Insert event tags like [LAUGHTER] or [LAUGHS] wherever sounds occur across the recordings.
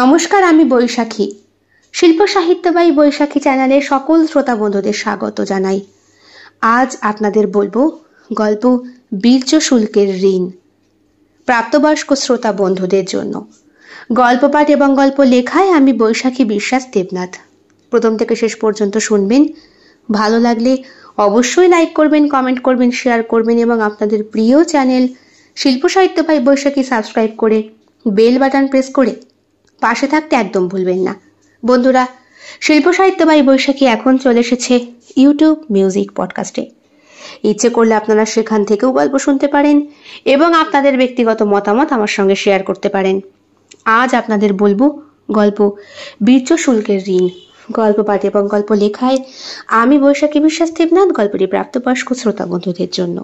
নমস্কার আমি বৈশাখী শিল্প সাহিত্যবাহী বৈশাখী চ্যানেলে সকল শ্রোতা বন্ধুদের স্বাগত জানাই আজ আপনাদের বলবো গল্প বীর্য শুল্কের ঋণ প্রাপ্তবয়স্ক শ্রোতা বন্ধুদের জন্য গল্প পাঠ এবং গল্প লেখায় আমি বৈশাখী বিশ্বাস দেবনাথ প্রথম থেকে শেষ পর্যন্ত শুনবেন ভালো লাগলে অবশ্যই লাইক করবেন কমেন্ট করবেন শেয়ার করবেন এবং আপনাদের প্রিয় চ্যানেল শিল্প সাহিত্যবাহী বৈশাখী সাবস্ক্রাইব করে বেল বাটন প্রেস করে পাশে থাকতে একদম ভুলবেন না বন্ধুরা শিল্প সাহিত্যবাহী বৈশাখী এখন চলে এসেছে ইউটিউব মিউজিক পডকাস্টে ইচ্ছে করলে আপনারা সেখান থেকেও গল্প শুনতে পারেন এবং আপনাদের ব্যক্তিগত মতামত আমার সঙ্গে শেয়ার করতে পারেন আজ আপনাদের বলবো গল্প বীর্য শুল্কের ঋণ গল্প পাঠ এবং গল্প লেখায় আমি বৈশাখী বিশ্বাস দেবনাথ গল্পটি প্রাপ্তবয়স্ক শ্রোতা বন্ধুদের জন্য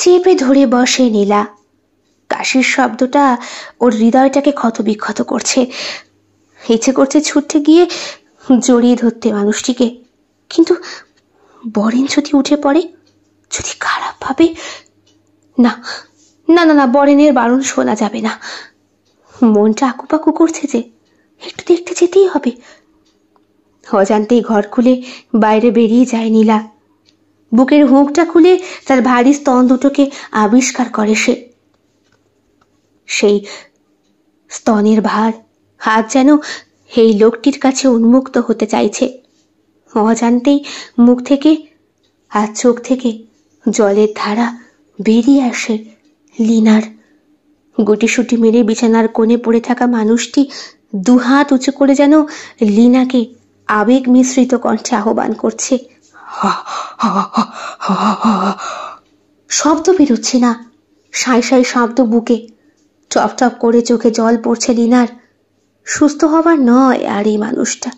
চেপে ধরে বসে নীলা কাশির শব্দটা ওর হৃদয়টাকে ক্ষতবিক্ষত করছে ইচ্ছে করছে ছুটতে গিয়ে জড়িয়ে ধরতে মানুষটিকে কিন্তু বরেন যদি উঠে পড়ে যদি খারাপ ভাবে না না না না বরেনের বারণ শোনা যাবে না মনটা আকুপাকু করছে যে একটু দেখতে যেতেই হবে অজান্তেই ঘর খুলে বাইরে বেরিয়ে যায় নীলা বুকের হুঁকটা খুলে তার ভারী স্তন দুটোকে আবিষ্কার করে সে সেই স্তনের ভার হাত যেন সেই লোকটির কাছে উন্মুক্ত হতে চাইছে অজান্তেই মুখ থেকে আর চোখ থেকে জলের ধারা বেরিয়ে আসে লিনার গুটিসুটি মেরে বিছানার কোণে পড়ে থাকা মানুষটি দুহাত উঁচু করে যেন লিনাকে আবেগ মিশ্রিত কণ্ঠে আহ্বান করছে শব্দ বেরোচ্ছে না সাই সাঁই শব্দ বুকে টপ করে চোখে জল পড়ছে লিনার সুস্থ হবার নয় আর এই মানুষটা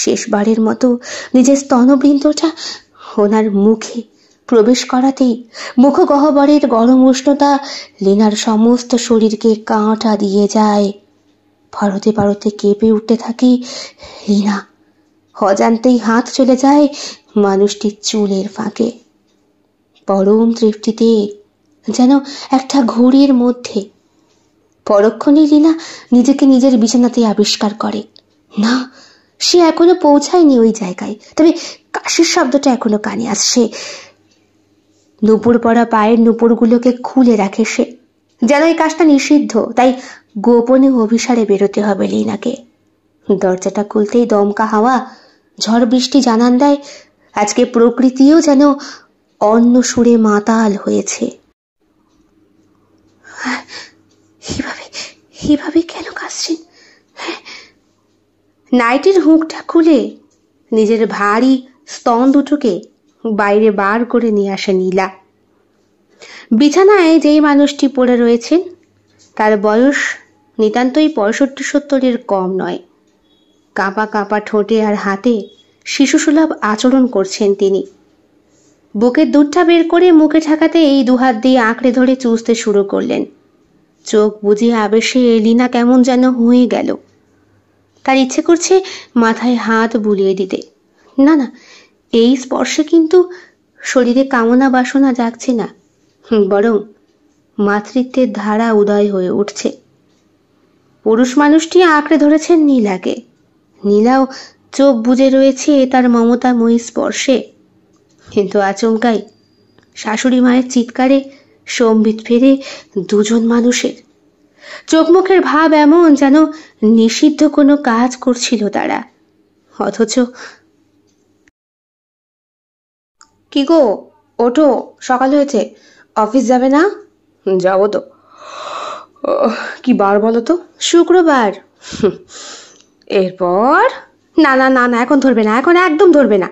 শেষবারের মতো নিজের স্তনবৃন্দটা ওনার মুখে প্রবেশ করাতেই মুখগহ্বরের গরম উষ্ণতা লিনার সমস্ত শরীরকে কাঁটা দিয়ে যায় ভারতে ভারতে কেঁপে উঠতে থাকে লিনা অজান্তেই হাত চলে যায় মানুষটির চুলের ফাঁকে পরম তৃপ্তিতে যেন একটা ঘড়ির মধ্যে পরক্ষণে লীলা নিজেকে নিজের বিছানাতে আবিষ্কার করে না সে এখনো পৌঁছায়নি ওই জায়গায় তবে কাশির শব্দটা এখনো কানে আসছে নুপুর পড়া পায়ের নুপুরগুলোকে খুলে রাখে সে যেন এই কাজটা নিষিদ্ধ তাই গোপনে অভিসারে বেরোতে হবে লীনাকে দরজাটা খুলতেই দমকা হাওয়া ঝড় বৃষ্টি জানান দেয় আজকে প্রকৃতিও যেন অন্য সুরে মাতাল হয়েছে এভাবে এভাবে কেন কাশছেন হ্যাঁ। নাইটের হুঁকটা খুলে নিজের ভারী স্তন দুটোকে বাইরে বার করে নিয়ে আসে নীলা বিছানায় যেই মানুষটি পড়ে রয়েছেন তার বয়স নিতান্তই পঁয়ষট্টি সত্তরের কম নয় কাঁপা কাঁপা ঠোঁটে আর হাতে শিশুসুলভ আচরণ করছেন তিনি বুকের দুধটা বের করে মুখে ঠেকাতে এই দুহাত দিয়ে আঁকড়ে ধরে চুজতে শুরু করলেন চোখ বুঝে আবেশে এলিনা কেমন যেন হয়ে গেল তার ইচ্ছে করছে মাথায় হাত বুলিয়ে দিতে না না এই স্পর্শে কিন্তু শরীরে কামনা বাসনা জাগছে না বরং মাতৃত্বের ধারা উদয় হয়ে উঠছে পুরুষ মানুষটি আঁকড়ে ধরেছেন নীলাকে নীলাও চোখ বুঝে রয়েছে তার মমতা মমতাময়ী স্পর্শে কিন্তু আচমকাই শাশুড়ি মায়ের চিৎকারে সম্বিত ফেরে দুজন মানুষের চোখ মুখের ভাব এমন যেন নিষিদ্ধ কোনো কাজ করছিল তারা অথচ কি গো ওঠো সকাল হয়েছে অফিস যাবে না যাব তো কি বার বলো তো শুক্রবার এরপর না না না না এখন ধরবে না এখন একদম ধরবে না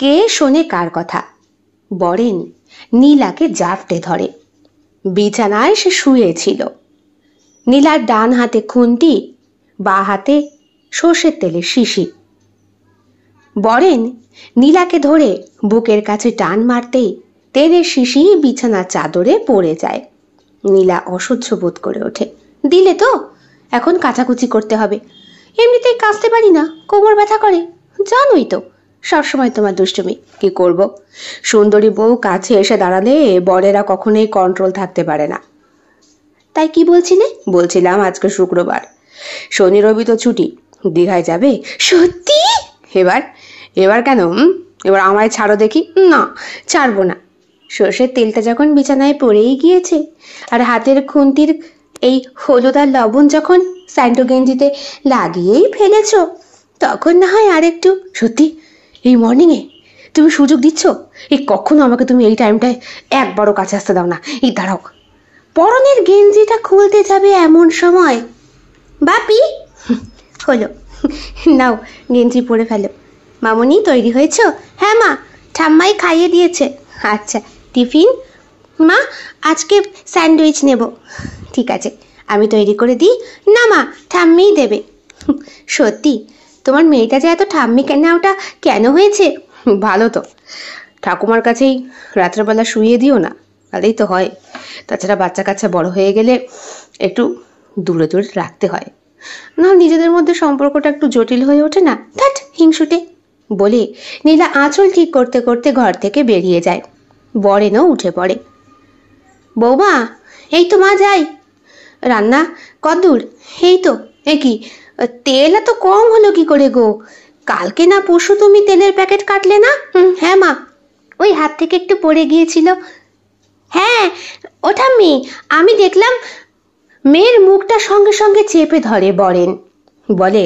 কে শোনে কার কথা বরেন নীলাকে জাপটে ধরে বিছানায় সে শুয়েছিল নীলার ডান হাতে খুন্তি বা হাতে সর্ষের তেলে শিশি বরেন নীলাকে ধরে বুকের কাছে টান মারতেই তেলের শিশি বিছানার চাদরে পড়ে যায় নীলা অসহ্য বোধ করে ওঠে দিলে তো এখন কাচাকুচি করতে হবে এমনিতেই কাঁচতে পারি না কোমর ব্যথা করে জানোই তো সবসময় তোমার দুষ্টুমি কি করব। সুন্দরী বউ কাছে এসে দাঁড়ালে বরেরা কখনোই কন্ট্রোল থাকতে পারে না তাই কি বলছিলে বলছিলাম আজকে শুক্রবার শনি রবি তো ছুটি দীঘায় যাবে সত্যি এবার এবার কেন এবার আমায় ছাড়ো দেখি না ছাড়বো না সর্ষের তেলটা যখন বিছানায় পড়েই গিয়েছে আর হাতের খুন্তির এই হলুদ আর লবণ যখন স্যান্ডো গেঞ্জিতে লাগিয়েই ফেলেছ তখন না হয় আর একটু সত্যি এই মর্নিংয়ে তুমি সুযোগ দিচ্ছ এই কখনো আমাকে তুমি এই টাইমটায় একবারও কাছে আসতে দাও না এই দাঁড়াও পরনের গেঞ্জিটা খুলতে যাবে এমন সময় বাপি হলো নাও গেঞ্জি পরে ফেলো মামনি তৈরি হয়েছ হ্যাঁ মা ঠাম্মাই খাইয়ে দিয়েছে আচ্ছা টিফিন মা আজকে স্যান্ডউইচ নেব ঠিক আছে আমি তৈরি করে দিই না মা ঠাম্মিই দেবে সত্যি তোমার মেয়েটা যে এত ঠাম্মি ওটা কেন হয়েছে ভালো তো ঠাকুমার কাছেই রাত্রেবেলা শুয়ে দিও না তাহলেই তো হয় তাছাড়া বাচ্চা কাচ্চা বড় হয়ে গেলে একটু দূরে দূরে রাখতে হয় না নিজেদের মধ্যে সম্পর্কটা একটু জটিল হয়ে ওঠে না থাট হিংসুটে বলে নীলা আঁচল ঠিক করতে করতে ঘর থেকে বেরিয়ে যায় বরেনও উঠে পড়ে বৌমা এই তো মা যাই রান্না কদ্দূর এই তো এ কি তেল এত কম হলো কি করে গো কালকে না পরশু তুমি তেলের প্যাকেট কাটলে না হ্যাঁ মা ওই হাত থেকে একটু পড়ে গিয়েছিল হ্যাঁ ওটা মেয়ে আমি দেখলাম মেয়ের মুখটা সঙ্গে সঙ্গে চেপে ধরে বরেন বলে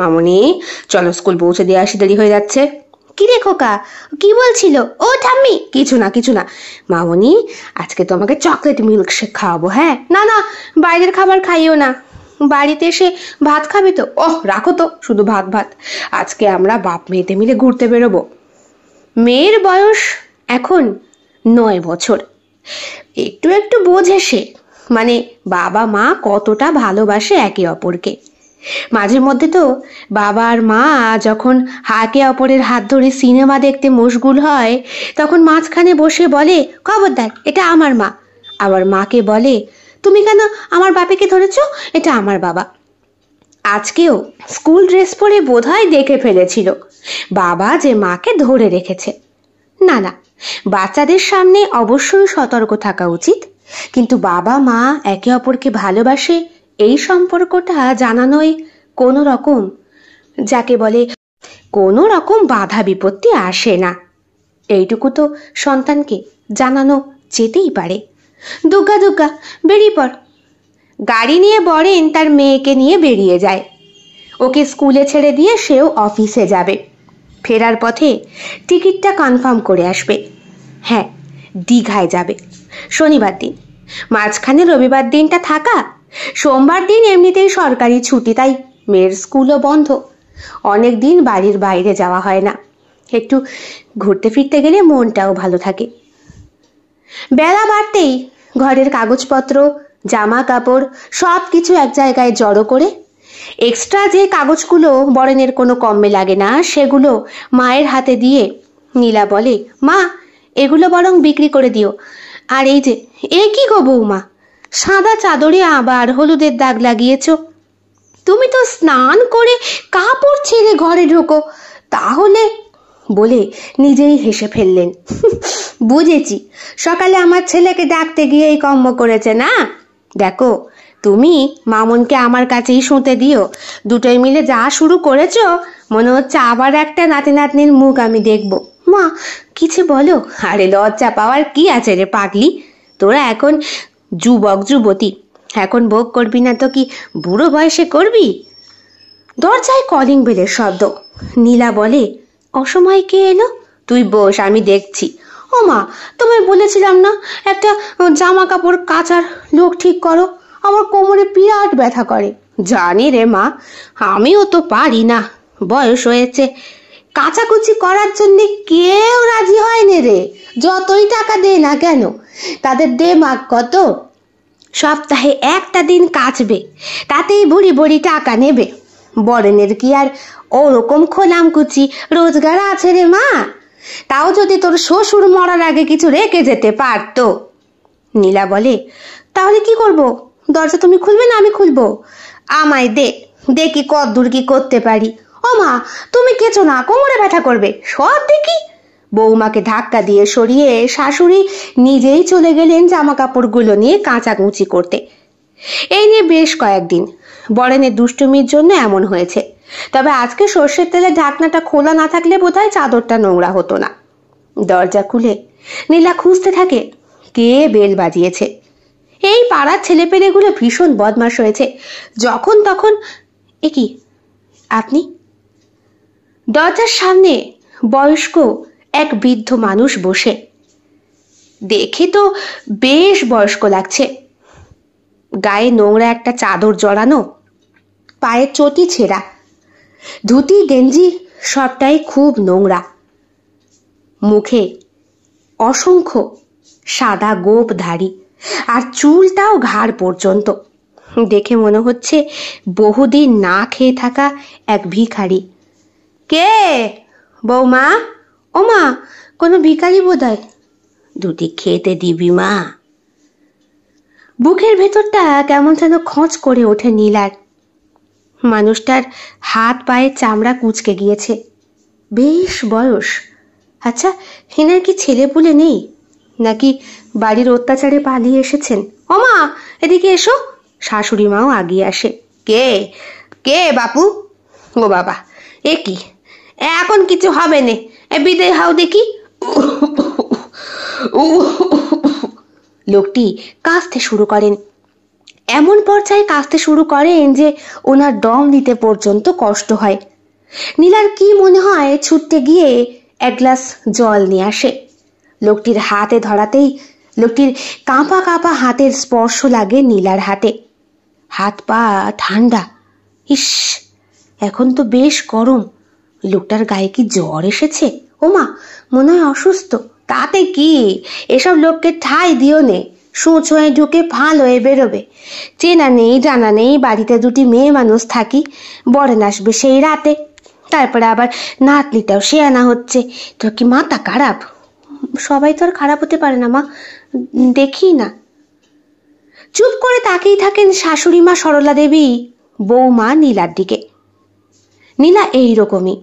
মামনি চলো স্কুল পৌঁছে দিয়ে আসি দেরি হয়ে যাচ্ছে কি রে খোকা কি বলছিল ও ঠাম্মি কিছু না কিছু না মামনি আজকে তো আমাকে চকলেট মিল্ক শেক খাওয়াবো হ্যাঁ না না বাইরের খাবার খাইও না বাড়িতে এসে ভাত খাবে তো ওহ রাখো তো শুধু ভাত ভাত আজকে আমরা বাপ মেয়েতে মিলে ঘুরতে বেরোবো মেয়ের বয়স এখন নয় বছর একটু একটু বোঝে সে মানে বাবা মা কতটা ভালোবাসে একে অপরকে মাঝে মধ্যে তো বাবা আর মা যখন হাকে অপরের হাত ধরে সিনেমা দেখতে মশগুল হয় তখন মাঝখানে বসে বলে খবরদার এটা আমার মা আবার মাকে বলে তুমি কেন আমার বাপেকে ধরেছ এটা আমার বাবা আজকেও স্কুল ড্রেস পরে বোধহয় দেখে ফেলেছিল বাবা যে মাকে ধরে রেখেছে না না বাচ্চাদের সামনে অবশ্যই সতর্ক থাকা উচিত কিন্তু বাবা মা একে অপরকে ভালোবাসে এই সম্পর্কটা জানানোই কোনো রকম যাকে বলে কোনো রকম বাধা বিপত্তি আসে না এইটুকু তো সন্তানকে জানানো যেতেই পারে দুগ্গা দুগ্গা বেরিয়ে পড় গাড়ি নিয়ে বরেন তার মেয়েকে নিয়ে বেরিয়ে যায় ওকে স্কুলে ছেড়ে দিয়ে সেও অফিসে যাবে ফেরার পথে টিকিটটা কনফার্ম করে আসবে হ্যাঁ দীঘায় যাবে শনিবার দিন মাঝখানে রবিবার দিনটা থাকা সোমবার দিন এমনিতেই সরকারি ছুটি তাই মেয়ের স্কুলও বন্ধ অনেক দিন বাড়ির বাইরে যাওয়া হয় না একটু ঘুরতে ফিরতে গেলে মনটাও ভালো থাকে বেলা বাড়তেই ঘরের কাগজপত্র জামা কাপড় সব কিছু এক জায়গায় জড়ো করে এক্সট্রা যে কাগজগুলো বরেনের কোনো কমে লাগে না সেগুলো মায়ের হাতে দিয়ে নীলা বলে মা এগুলো বরং বিক্রি করে দিও আর এই যে এ কি গো বৌমা সাদা চাদরে আবার হলুদের দাগ লাগিয়েছ তুমি তো স্নান করে কাপড় ছেড়ে ঘরে ঢোকো তাহলে বলে নিজেই হেসে ফেললেন [LAUGHS] বুঝেছি সকালে আমার ছেলেকে ডাকতে গিয়ে এই কম্ম করেছে না দেখো তুমি মামুনকে আমার কাছেই শুতে দিও দুটোই মিলে যা শুরু করেছ মনে হচ্ছে আবার একটা নাতি নাতনির মুখ আমি দেখব মা কিছু বলো আরে লজ্জা পাওয়ার কি আছে রে পাগলি তোরা এখন যুবক যুবতী এখন ভোগ করবি না তো কি বুড়ো বয়সে করবি দরজায় কলিং বেলের শব্দ নীলা বলে অসময় কে এলো তুই বস আমি দেখছি ও মা তোমায় বলেছিলাম না একটা জামা কাপড় কাচার লোক ঠিক করো আমার কোমরে বিরাট ব্যথা করে জানি রে মা আমিও তো পারি না বয়স হয়েছে কাচাকুচি করার জন্যে কেউ রাজি হয়নি রে যতই টাকা দে না কেন তাদের দে মাগ কত সপ্তাহে একটা দিন কাচবে তাতেই বুড়ি বুড়ি টাকা নেবে বরেনের কি আর ওরকম খোলামকুচি রোজগার আছে রে মা তাও যদি তোর শ্বশুর মরার আগে কিছু রেখে যেতে পারতো নীলা বলে তাহলে কি করব দরজা তুমি খুলবে না আমি খুলবো আমায় দে দেখি কত দূর কি করতে পারি অমা তুমি কেচো না কোমরে ব্যথা করবে সব দেখি বৌমাকে ধাক্কা দিয়ে সরিয়ে শাশুড়ি নিজেই চলে গেলেন জামা কাপড়গুলো নিয়ে কাঁচাকুচি করতে এই নিয়ে বেশ কয়েকদিন বরেনের দুষ্টুমির জন্য এমন হয়েছে তবে আজকে সর্ষের তেলে ঢাকনাটা খোলা না থাকলে বোধহয় চাদরটা নোংরা হতো না দরজা খুলে নীলা খুঁজতে থাকে কে বেল বাজিয়েছে এই পাড়ার ছেলেপেলেগুলো ভীষণ বদমাস হয়েছে যখন তখন এ কি আপনি দরজার সামনে বয়স্ক এক বৃদ্ধ মানুষ বসে দেখে তো বেশ বয়স্ক লাগছে গায়ে নোংরা একটা চাদর জড়ানো পায়ে চটি ছেঁড়া ধুতি গেঞ্জি সবটাই খুব নোংরা মুখে অসংখ্য সাদা গোপ ধারি আর চুলটাও ঘাড় পর্যন্ত দেখে মনে হচ্ছে বহুদিন না খেয়ে থাকা এক ভিখারি কে বৌমা ওমা কোনো ভিখারি বোধ হয় দুটি খেতে দিবি মা বুকের ভেতরটা কেমন যেন খোঁজ করে ওঠে নীলার মানুষটার হাত পায়ে চামড়া কুচকে গিয়েছে বেশ বয়স আচ্ছা হিনার কি ছেলে পুলে নেই নাকি বাড়ির অত্যাচারে পালিয়ে এসেছেন ওমা এদিকে এসো শাশুড়ি মাও আগিয়ে আসে কে কে বাপু ও বাবা এ কি এখন কিছু হবে না বিদায় হাও দেখি লোকটি কাঁচতে শুরু করেন এমন পর্যায়ে কাঁচতে শুরু করেন যে ওনার দম নিতে পর্যন্ত কষ্ট হয় নীলার কি মনে হয় ছুটতে গিয়ে এক গ্লাস জল নিয়ে আসে লোকটির হাতে ধরাতেই লোকটির কাঁপা কাঁপা হাতের স্পর্শ লাগে নীলার হাতে হাত পা ঠান্ডা ইস এখন তো বেশ গরম লোকটার গায়ে কি জ্বর এসেছে ও মা মনে হয় অসুস্থ তাতে কি এসব লোককে ঠাই দিও নে সূচ হয়ে ঢুকে ফাল হয়ে বেরোবে চেনা নেই জানা নেই বাড়িতে দুটি মেয়ে মানুষ থাকি বরেন আসবে সেই রাতে তারপরে আবার নাতলিটাও সে আনা হচ্ছে তোর কি মাথা খারাপ সবাই তো আর খারাপ হতে পারে না মা দেখি না চুপ করে তাকেই থাকেন শাশুড়ি মা সরলা দেবী বৌমা নীলার দিকে নীলা এই রকমই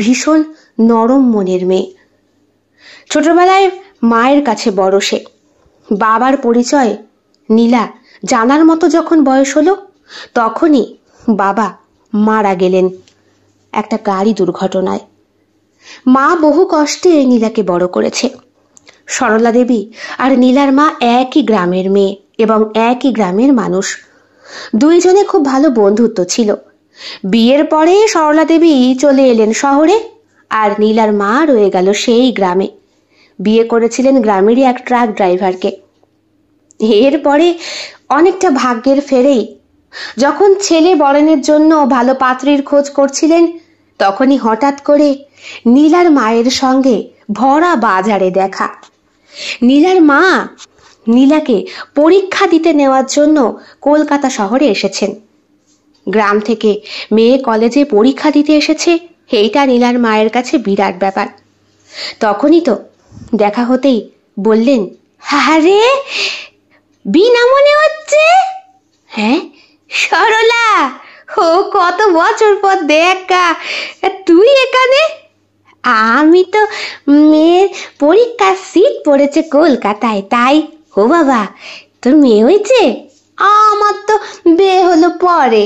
ভীষণ নরম মনের মেয়ে ছোটবেলায় মায়ের কাছে বড় সে বাবার পরিচয় নীলা জানার মতো যখন বয়স হলো তখনই বাবা মারা গেলেন একটা গাড়ি দুর্ঘটনায় মা বহু কষ্টে নীলাকে বড় করেছে সরলা দেবী আর নীলার মা একই গ্রামের মেয়ে এবং একই গ্রামের মানুষ দুইজনে খুব ভালো বন্ধুত্ব ছিল বিয়ের পরে সরলা দেবী চলে এলেন শহরে আর নীলার মা রয়ে গেল সেই গ্রামে বিয়ে করেছিলেন গ্রামেরই এক ট্রাক ড্রাইভারকে এরপরে অনেকটা ভাগ্যের ফেরেই যখন ছেলে বরণের জন্য ভালো পাত্রীর খোঁজ করছিলেন তখনই হঠাৎ করে নীলার মায়ের সঙ্গে ভরা বাজারে দেখা নীলার মা নীলাকে পরীক্ষা দিতে নেওয়ার জন্য কলকাতা শহরে এসেছেন গ্রাম থেকে মেয়ে কলেজে পরীক্ষা দিতে এসেছে এইটা নীলার মায়ের কাছে বিরাট ব্যাপার তখনই তো দেখা হতেই বললেন হারে হ্যাঁ বিনা মনে হচ্ছে হ্যাঁ সরলা ও কত বছর পর দেখা তুই এখানে আমি তো মেয়ের পরীক্ষার সিট পড়েছে কলকাতায় তাই ও বাবা তোর মেয়ে হয়েছে আমার তো বিয়ে হলো পরে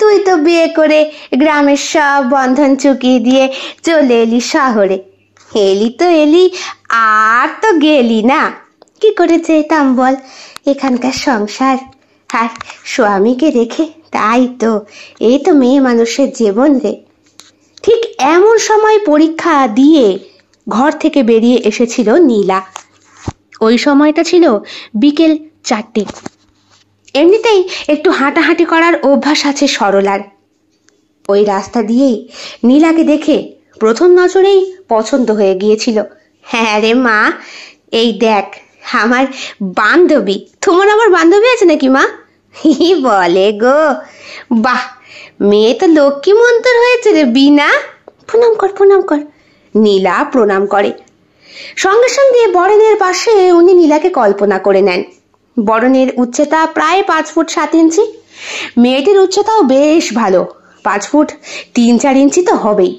তুই তো বিয়ে করে গ্রামের সব বন্ধন চুকিয়ে দিয়ে চলে এলি শহরে এলি তো এলি আর তো গেলি না কি করে চেতাম বল এখানকার সংসার আর স্বামীকে রেখে তাই তো এই তো মেয়ে মানুষের জীবন রে ঠিক এমন সময় পরীক্ষা দিয়ে ঘর থেকে বেরিয়ে এসেছিল নীলা ওই সময়টা ছিল বিকেল চারটে এমনিতেই একটু হাঁটাহাঁটি করার অভ্যাস আছে সরলার ওই রাস্তা দিয়েই নীলাকে দেখে প্রথম নজরেই পছন্দ হয়ে গিয়েছিল হ্যাঁ রে মা এই দেখ আমার বান্ধবী তোমার আমার বান্ধবী আছে নাকি মা হি বলে গো বাহ মেয়ে তো লক্ষ্মী মন্তর হয়েছে রে বিনা প্রণাম কর প্রণাম কর নীলা প্রণাম করে সঙ্গে সঙ্গে বরেনের পাশে উনি নীলাকে কল্পনা করে নেন বরণের উচ্চতা প্রায় পাঁচ ফুট সাত ইঞ্চি মেয়েটির উচ্চতাও বেশ ভালো পাঁচ ফুট তিন চার ইঞ্চি তো হবেই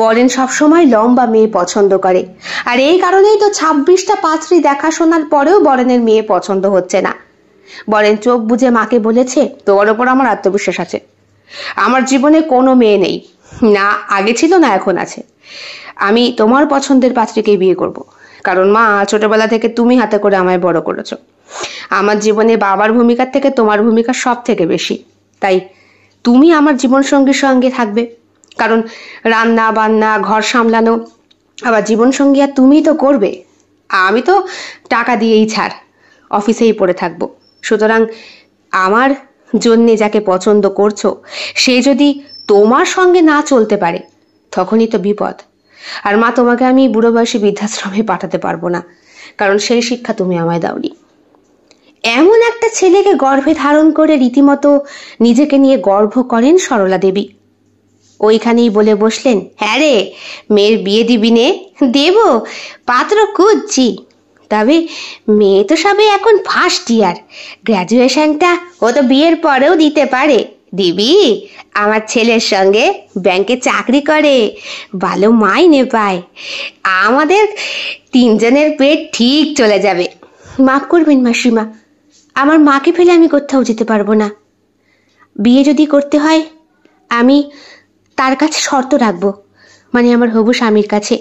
বরেন সবসময় লম্বা মেয়ে পছন্দ করে আর এই কারণেই তো ছাব্বিশটা পাত্রী দেখাশোনার পরেও বরেনের মেয়ে পছন্দ হচ্ছে না বরেন চোখ বুঝে মাকে বলেছে তোর ওপর আমার আত্মবিশ্বাস আছে আমার জীবনে কোনো মেয়ে নেই না আগে ছিল না এখন আছে আমি তোমার পছন্দের পাত্রীকেই বিয়ে করব। কারণ মা ছোটবেলা থেকে তুমি হাতে করে আমায় বড় করেছো আমার জীবনে বাবার ভূমিকার থেকে তোমার ভূমিকা সব থেকে বেশি তাই তুমি আমার জীবনসঙ্গীর সঙ্গে থাকবে কারণ রান্না বান্না ঘর সামলানো আবার জীবনসঙ্গী আর তুমিই তো করবে আমি তো টাকা দিয়েই ছাড় অফিসেই পড়ে থাকবো সুতরাং আমার জন্যে যাকে পছন্দ করছো সে যদি তোমার সঙ্গে না চলতে পারে তখনই তো বিপদ আর মা তোমাকে আমি বুড়ো বয়সে বৃদ্ধাশ্রমে পাঠাতে পারবো না কারণ সেই শিক্ষা তুমি আমায় দাওনি এমন একটা ছেলেকে গর্ভে ধারণ করে রীতিমতো নিজেকে নিয়ে গর্ব করেন সরলা দেবী ওইখানেই বলে বসলেন হ্যাঁ রে মেয়ের বিয়ে দিবি নে দেব পাত্র খুঁজছি তবে মেয়ে তো সবে এখন ফার্স্ট ইয়ার গ্র্যাজুয়েশনটা ও তো বিয়ের পরেও দিতে পারে দিবি আমার ছেলের সঙ্গে ব্যাংকে চাকরি করে ভালো মাইনে পায় আমাদের তিনজনের পেট ঠিক চলে যাবে মাফ করবেন মাসিমা আমার মাকে ফেলে আমি কোথাও যেতে পারবো না বিয়ে যদি করতে হয় আমি তার কাছে শর্ত রাখবো মানে আমার হবু স্বামীর কাছে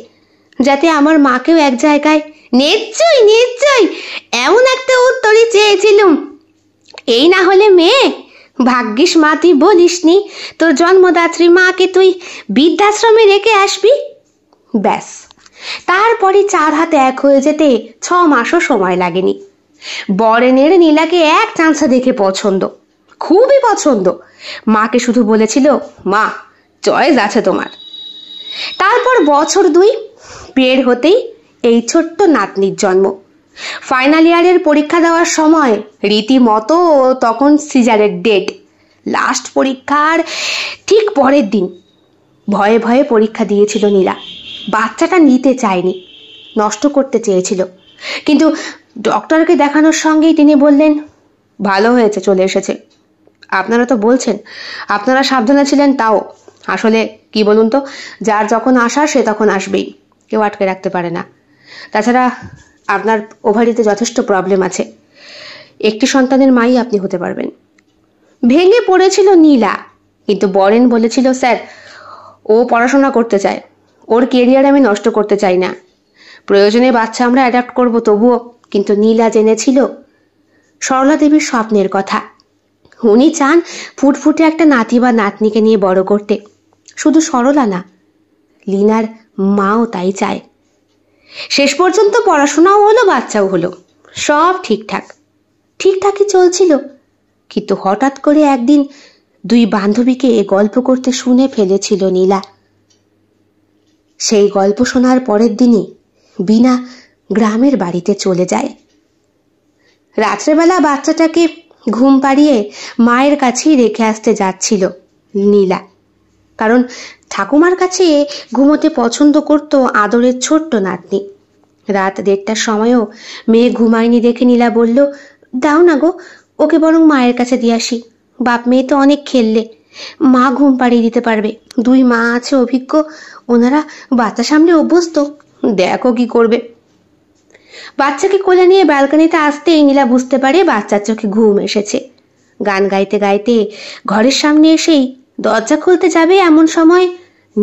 যাতে আমার মাকেও এক জায়গায় নিশ্চয়ই নিশ্চয়ই এমন একটা উত্তরই চেয়েছিলুম এই না হলে মেয়ে ভাগ্যিস মা তুই বলিসনি তোর জন্মদাত্রী মাকে তুই বৃদ্ধাশ্রমে রেখে আসবি ব্যাস তারপরে চার হাতে এক হয়ে যেতে ছ মাসও সময় লাগেনি বরেনের নীলাকে এক চান্সা দেখে পছন্দ খুবই পছন্দ মাকে শুধু বলেছিল মা চয়েস আছে তোমার তারপর বছর দুই বিয়ের হতেই এই ছোট্ট নাতনির জন্ম ফাইনাল ইয়ারের পরীক্ষা দেওয়ার সময় রীতিমতো তখন সিজারের ডেট লাস্ট পরীক্ষার ঠিক পরের দিন ভয়ে ভয়ে পরীক্ষা দিয়েছিল নীলা বাচ্চাটা নিতে চায়নি নষ্ট করতে চেয়েছিল কিন্তু ডক্টরকে দেখানোর সঙ্গেই তিনি বললেন ভালো হয়েছে চলে এসেছে আপনারা তো বলছেন আপনারা সাবধানে ছিলেন তাও আসলে কি বলুন তো যার যখন আসা সে তখন আসবেই কেউ আটকে রাখতে পারে না তাছাড়া আপনার ওভারিতে যথেষ্ট প্রবলেম আছে একটি সন্তানের মাই আপনি হতে পারবেন ভেঙে পড়েছিল নীলা কিন্তু বরেন বলেছিল স্যার ও পড়াশোনা করতে চায় ওর কেরিয়ার আমি নষ্ট করতে চাই না প্রয়োজনে বাচ্চা আমরা অ্যাডাপ্ট করব তবুও কিন্তু নীলা জেনেছিল সরলা দেবীর স্বপ্নের কথা উনি চান ফুটফুটে একটা নাতি বা নাতনিকে নিয়ে বড় করতে শুধু সরলা না লিনার মাও তাই চায় শেষ পর্যন্ত পড়াশোনাও হলো বাচ্চাও হলো সব ঠিকঠাক ঠিকঠাকই চলছিল কিন্তু হঠাৎ করে একদিন দুই বান্ধবীকে এ গল্প করতে শুনে ফেলেছিল নীলা সেই গল্প শোনার পরের দিনই বিনা গ্রামের বাড়িতে চলে যায় রাত্রেবেলা বাচ্চাটাকে ঘুম পাড়িয়ে মায়ের কাছেই রেখে আসতে যাচ্ছিল নীলা কারণ ঠাকুমার কাছে ঘুমোতে পছন্দ করত আদরের ছোট্ট নাতনি রাত দেড়টার সময়ও মেয়ে ঘুমায়নি দেখে নীলা বলল দাও না গো ওকে বরং মায়ের কাছে দিয়ে আসি বাপ মেয়ে তো অনেক খেললে মা ঘুম পাড়িয়ে দিতে পারবে দুই মা আছে অভিজ্ঞ ওনারা বাচ্চা সামনে অভ্যস্ত দেখো কি করবে বাচ্চাকে কোলে নিয়ে ব্যালকানিতে আসতেই নীলা বুঝতে পারে বাচ্চার চোখে ঘুম এসেছে গান গাইতে গাইতে ঘরের সামনে এসেই দরজা খুলতে যাবে এমন সময়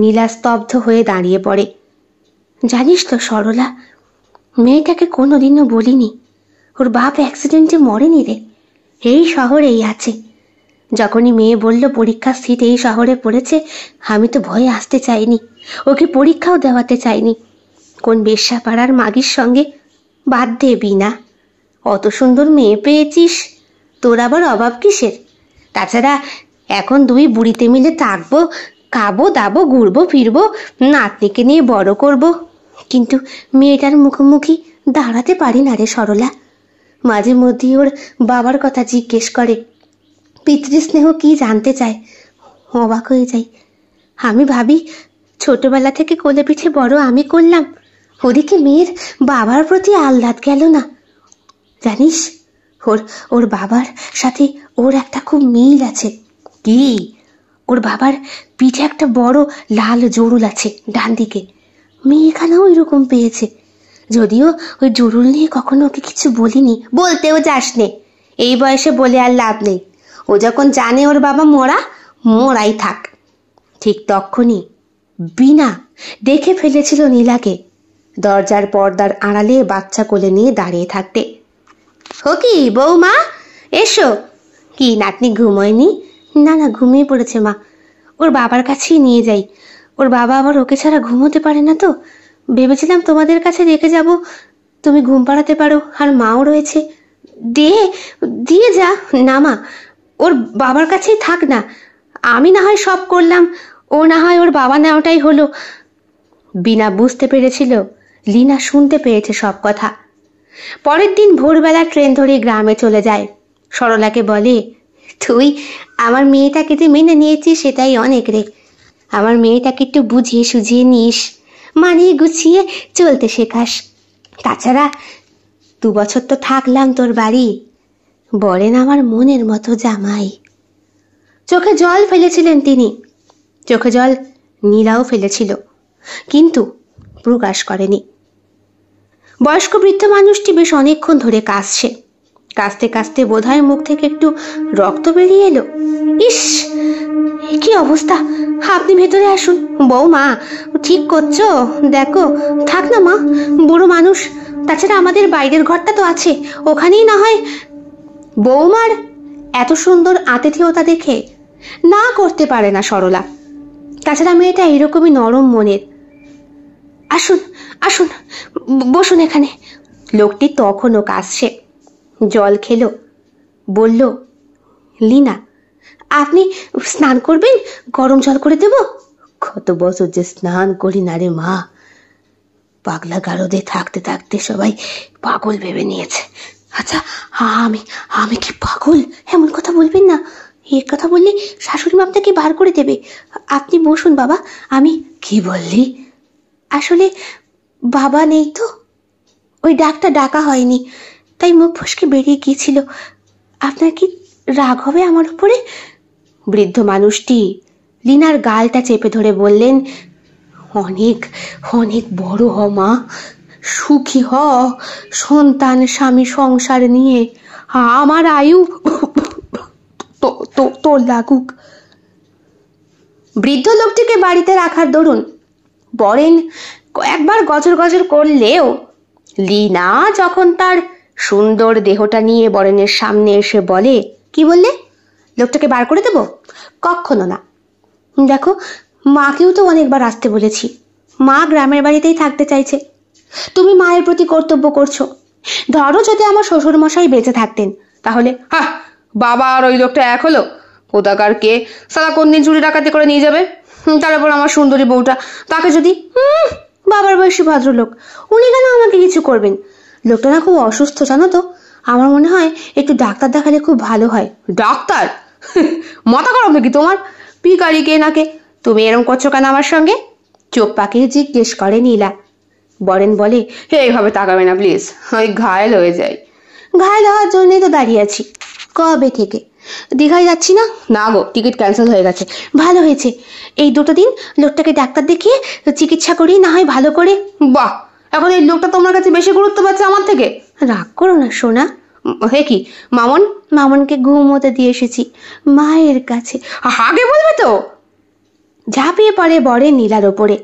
নীলা স্তব্ধ হয়ে দাঁড়িয়ে পড়ে জানিস তো সরলা মেয়েটাকে কোনোদিনও বলিনি ওর বাপ অ্যাক্সিডেন্টে মরেনি রে এই শহরেই আছে যখনই মেয়ে বলল পরীক্ষার সিট এই শহরে পড়েছে আমি তো ভয়ে আসতে চাইনি ওকে পরীক্ষাও দেওয়াতে চাইনি কোন বেশ্যাপাড়ার মাগির সঙ্গে বাদ দেবি না অত সুন্দর মেয়ে পেয়েছিস তোর আবার অভাব কিসের তাছাড়া এখন দুই বুড়িতে মিলে থাকবো খাবো দাবো ঘুরবো ফিরবো নাতনিকে নিয়ে বড় করব। কিন্তু মেয়েটার মুখোমুখি দাঁড়াতে পারি না রে সরলা মাঝে মধ্যে ওর বাবার কথা জিজ্ঞেস করে পিতৃস্নেহ কি জানতে চায় অবাক হয়ে যাই আমি ভাবি ছোটবেলা থেকে কোলে পিঠে বড় আমি করলাম ওদিকে মেয়ের বাবার প্রতি আহ্লাদ গেল না জানিস ওর ওর বাবার সাথে ওর একটা খুব মিল আছে কি ওর বাবার পিঠে একটা বড় লাল জরুল আছে ডান দিকে মেয়ে এখানেও এরকম পেয়েছে যদিও ওই জরুল নিয়ে কখনো ওকে কিছু বলিনি বলতেও যাস নে এই বয়সে বলে আর লাভ নেই ও যখন জানে ওর বাবা মরা মরাই থাক ঠিক তখনই বিনা দেখে ফেলেছিল নীলাকে দরজার পর্দার আড়ালে বাচ্চা কোলে নিয়ে দাঁড়িয়ে থাকতে হকি বৌমা এসো কি নাতনি ঘুমোয়নি না না ঘুমিয়ে পড়েছে মা ওর বাবার কাছেই নিয়ে যাই ওর বাবা আবার ওকে ছাড়া ঘুমোতে পারে না তো ভেবেছিলাম তোমাদের কাছে রেখে যাব তুমি ঘুম পাড়াতে পারো আর মাও রয়েছে দে দিয়ে যা না মা ওর বাবার কাছেই থাক না আমি না হয় সব করলাম ও না হয় ওর বাবা নেওয়াটাই হলো বিনা বুঝতে পেরেছিল লিনা শুনতে পেয়েছে সব কথা পরের দিন ভোরবেলা ট্রেন ধরে গ্রামে চলে যায় সরলাকে বলে তুই আমার মেয়েটাকে যে মেনে নিয়েছিস সেটাই অনেক রে আমার মেয়েটাকে একটু বুঝিয়ে সুঝিয়ে নিস মানিয়ে গুছিয়ে চলতে শেখাস তাছাড়া দু বছর তো থাকলাম তোর বাড়ি বলেন আমার মনের মতো জামাই চোখে জল ফেলেছিলেন তিনি চোখে জল নীলাও ফেলেছিল কিন্তু প্রকাশ করেনি বয়স্ক বৃদ্ধ মানুষটি বেশ অনেকক্ষণ ধরে কাঁদছে কাঁদতে কাঁদতে বোধহয় মুখ থেকে একটু রক্ত বেরিয়ে এলো ইস কি অবস্থা আপনি ভেতরে আসুন মা ঠিক করছো দেখো থাক না মা বুড়ো মানুষ তাছাড়া আমাদের বাইরের ঘরটা তো আছে ওখানেই না হয় বৌমার এত সুন্দর আতিথেয়তা দেখে না করতে পারে না সরলা তাছাড়া মেয়েটা এরকমই নরম মনের আসুন আসুন বসুন এখানে লোকটি তখনও কাশছে জল খেলো বলল লিনা আপনি স্নান করবেন গরম জল করে দেব কত বছর যে স্নান করি না রে মা পাগলা গারদে থাকতে থাকতে সবাই পাগল ভেবে নিয়েছে আচ্ছা আমি আমি কি পাগল এমন কথা বলবেন না এ কথা বললে শাশুড়ি মা আপনাকে বার করে দেবে আপনি বসুন বাবা আমি কি বললি আসলে বাবা নেই তো ওই ডাকটা ডাকা হয়নি তাই মুখ ফসকে বেরিয়ে গিয়েছিল আপনার কি রাগ হবে আমার উপরে বৃদ্ধ মানুষটি লিনার গালটা চেপে ধরে বললেন অনেক অনেক বড় হ মা সুখী হ সন্তান স্বামী সংসার নিয়ে আমার আয়ু তোর লাগুক বৃদ্ধ লোকটিকে বাড়িতে রাখার দরুন বরেন কয়েকবার গজর গজর করলেও লীনা যখন তার সুন্দর দেহটা নিয়ে বরেনের সামনে এসে বলে কি বললে লোকটাকে বার করে দেব কখনো না দেখো মাকেও তো অনেকবার আসতে বলেছি মা গ্রামের বাড়িতেই থাকতে চাইছে তুমি মায়ের প্রতি কর্তব্য করছো ধরো যদি আমার শ্বশুর মশাই বেঁচে থাকতেন তাহলে হা বাবা আর ওই লোকটা এক হলো কোদাকার কে সারা কোন দিন চুরি ডাকাতি করে নিয়ে যাবে তার উপর আমার সুন্দরী বউটা তাকে যদি বাবার বয়সী ভদ্রলোক উনি কেন আমাকে কিছু করবেন লোকটা না খুব অসুস্থ জানো তো আমার মনে হয় একটু ডাক্তার দেখালে খুব ভালো হয় ডাক্তার [LAUGHS] মাথা গরম নাকি তোমার পিকারি কে নাকে তুমি এরম করছো কেন আমার সঙ্গে চোখ পাকিয়ে জিজ্ঞেস করে নীলা বরেন বলে এইভাবে তাকাবে না প্লিজ ওই ঘায়েল হয়ে যায় ঘায়েল হওয়ার জন্যই তো দাঁড়িয়ে আছি কবে থেকে দীঘায় যাচ্ছি না না গো টিকিট ক্যান্সেল হয়ে গেছে ভালো হয়েছে এই দুটো দিন লোকটাকে ডাক্তার দেখিয়ে চিকিৎসা করি না হয় ভালো করে বাহ এখন এই লোকটা তোমার কাছে বেশি গুরুত্ব পাচ্ছে আমার থেকে রাগ করো না সোনা হে কি মামন মামনকে ঘুমোতে দিয়ে এসেছি মায়ের কাছে আগে বলবে তো ঝাঁপিয়ে পড়ে বড়ে নীলার ওপরে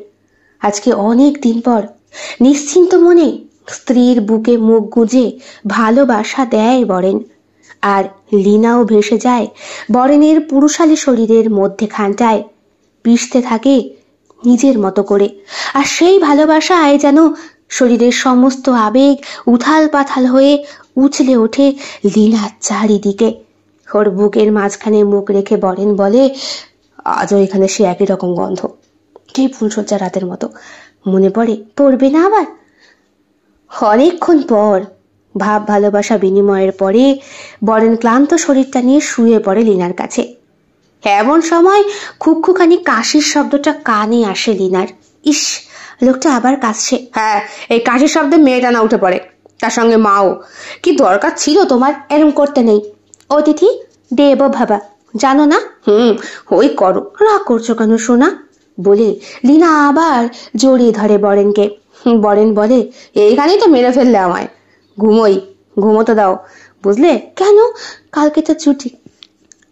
আজকে অনেক দিন পর নিশ্চিন্ত মনে স্ত্রীর বুকে মুখ গুঁজে ভালোবাসা দেয় বরেন আর লীনাও ভেসে যায় বরেনের পুরুষালী শরীরের মধ্যেখানটায় পিষতে থাকে নিজের মতো করে আর সেই ভালোবাসায় যেন শরীরের সমস্ত আবেগ উথাল পাথাল হয়ে উছলে ওঠে লীনার চারিদিকে ওর বুকের মাঝখানে মুখ রেখে বরেন বলে আজও এখানে সে একই রকম গন্ধ সেই ফুলসজ্জা রাতের মতো মনে পড়ে পড়বে না আবার অনেকক্ষণ পর ভাব ভালোবাসা বিনিময়ের পরে বরেন ক্লান্ত শরীরটা নিয়ে শুয়ে পড়ে লিনার কাছে এমন সময় খুক্ষুখানি কাশির শব্দটা কানে আসে লিনার ইস লোকটা আবার কাশছে হ্যাঁ এই কাশির শব্দে মেয়েটা না উঠে পড়ে তার সঙ্গে মাও কি দরকার ছিল তোমার এরম করতে নেই অতিথি দেব ভাবা জানো না হুম ওই করো রা করছো কেন শোনা বলে লীনা আবার জড়িয়ে ধরে বরেনকে বরেন বলে এইখানেই তো মেরে ফেললে আমায় ঘুমোই ঘুমোতে দাও বুঝলে কেন কালকে তো ছুটি